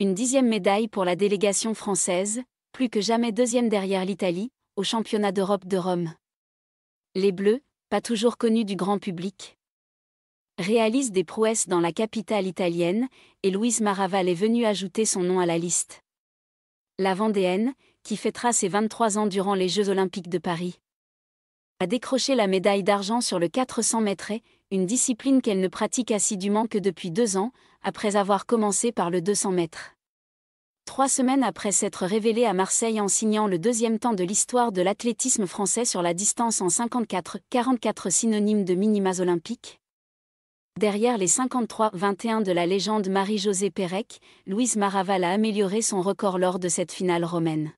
Une dixième médaille pour la délégation française, plus que jamais deuxième derrière l'Italie, au championnat d'Europe de Rome. Les Bleus, pas toujours connus du grand public, réalisent des prouesses dans la capitale italienne, et Louise Maraval est venue ajouter son nom à la liste. La Vendéenne, qui fêtera ses 23 ans durant les Jeux olympiques de Paris a décroché la médaille d'argent sur le 400 mètres, une discipline qu'elle ne pratique assidûment que depuis deux ans, après avoir commencé par le 200 mètres. Trois semaines après s'être révélée à Marseille en signant le deuxième temps de l'histoire de l'athlétisme français sur la distance en 54-44 synonyme de minimas olympiques, Derrière les 53-21 de la légende Marie-Josée Pérec, Louise Maraval a amélioré son record lors de cette finale romaine.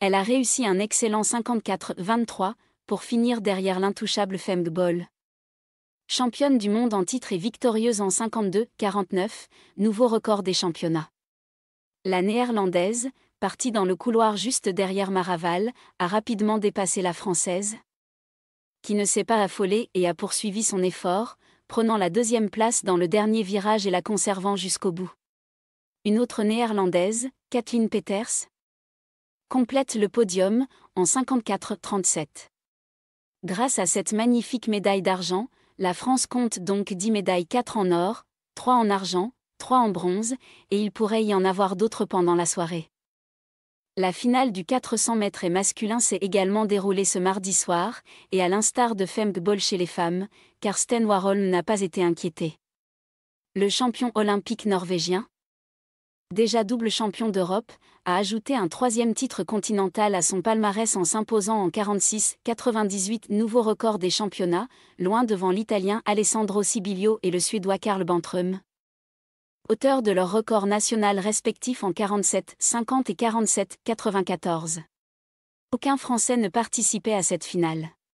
Elle a réussi un excellent 54-23, pour finir derrière l'intouchable Bol, Championne du monde en titre et victorieuse en 52-49, nouveau record des championnats. La néerlandaise, partie dans le couloir juste derrière Maraval, a rapidement dépassé la française, qui ne s'est pas affolée et a poursuivi son effort, prenant la deuxième place dans le dernier virage et la conservant jusqu'au bout. Une autre néerlandaise, Kathleen Peters, complète le podium en 54-37. Grâce à cette magnifique médaille d'argent, la France compte donc 10 médailles 4 en or, 3 en argent, 3 en bronze, et il pourrait y en avoir d'autres pendant la soirée. La finale du 400 mètres et masculin s'est également déroulée ce mardi soir, et à l'instar de Ball chez les femmes, Karsten Warholm n'a pas été inquiété. Le champion olympique norvégien, déjà double champion d'Europe, a ajouté un troisième titre continental à son palmarès en s'imposant en 46-98 nouveau record des championnats, loin devant l'Italien Alessandro Sibilio et le Suédois Karl Bantrum. Auteur de leur record national respectif en 47-50 et 47-94. Aucun Français ne participait à cette finale.